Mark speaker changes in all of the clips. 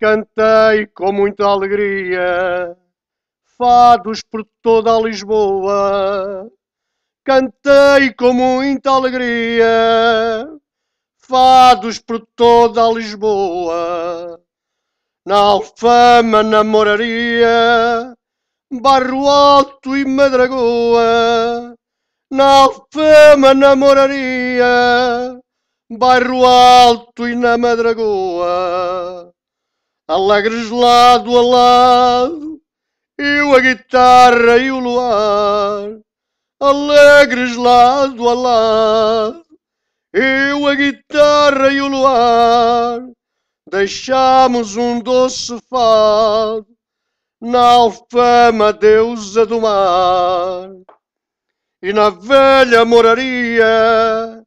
Speaker 1: cantei com muita alegria fados por toda a Lisboa. Cantei com muita alegria fados por toda a Lisboa. Na Alfama, na Moraria, Barro Alto e Madragoa. Na Alfama, na Moraria, Barro Alto e na Madragoa alegres lado a lado, eu a guitarra e o luar. Alegres lado a lado, eu a guitarra e o luar. Deixamos um doce fado na alfama deusa do mar. E na velha moraria,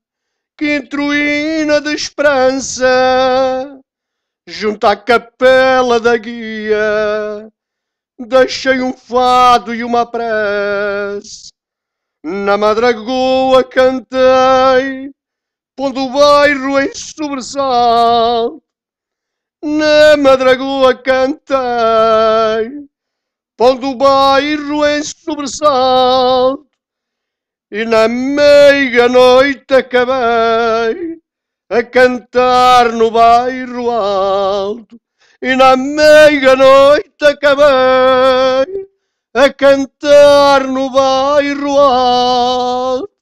Speaker 1: intruína de esperança, junto à capela da guia, deixei um fado e uma prece. Na madragoa cantei, pondo o bairro em sobressalto. Na madragoa cantei, pondo o bairro em sobressalto. E na meia-noite acabei a cantar no bairro alto e na meia-noite acabei a cantar no bairro alto